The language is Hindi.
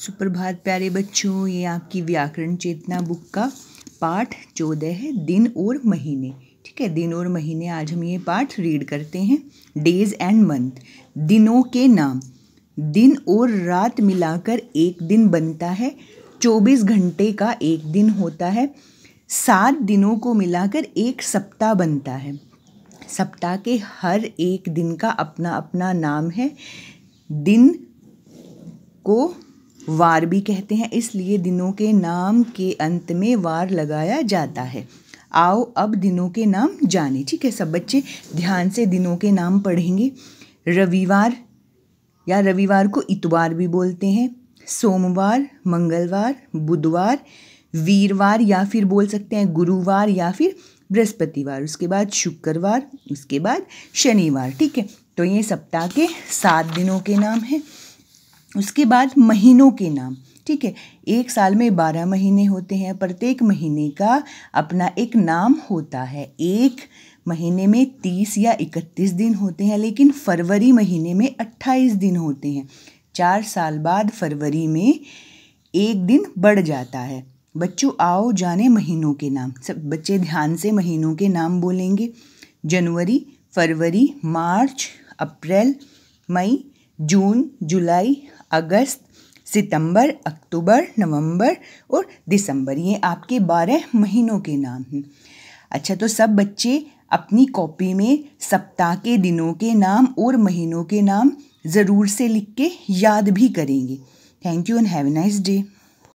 सुप्रभात प्यारे बच्चों ये आपकी व्याकरण चेतना बुक का पाठ चौदह है दिन और महीने ठीक है दिन और महीने आज हम ये पाठ रीड करते हैं डेज एंड मंथ दिनों के नाम दिन और रात मिलाकर एक दिन बनता है चौबीस घंटे का एक दिन होता है सात दिनों को मिलाकर एक सप्ताह बनता है सप्ताह के हर एक दिन का अपना अपना नाम है दिन को वार भी कहते हैं इसलिए दिनों के नाम के अंत में वार लगाया जाता है आओ अब दिनों के नाम जाने ठीक है सब बच्चे ध्यान से दिनों के नाम पढ़ेंगे रविवार या रविवार को इतवार भी बोलते हैं सोमवार मंगलवार बुधवार वीरवार या फिर बोल सकते हैं गुरुवार या फिर बृहस्पतिवार उसके बाद शुक्रवार उसके बाद शनिवार ठीक है तो ये सप्ताह के सात दिनों के नाम हैं उसके बाद महीनों के नाम ठीक है एक साल में बारह महीने होते हैं प्रत्येक महीने का अपना एक नाम होता है एक महीने में तीस या इकतीस दिन होते हैं लेकिन फरवरी महीने में अट्ठाईस दिन होते हैं चार साल बाद फरवरी में एक दिन बढ़ जाता है बच्चों आओ जाने महीनों के नाम सब बच्चे ध्यान से महीनों के नाम बोलेंगे जनवरी फरवरी मार्च अप्रैल मई जून जुलाई अगस्त सितंबर अक्टूबर नवंबर और दिसंबर ये आपके बारह महीनों के नाम हैं अच्छा तो सब बच्चे अपनी कॉपी में सप्ताह के दिनों के नाम और महीनों के नाम ज़रूर से लिख के याद भी करेंगे thank you and have nice day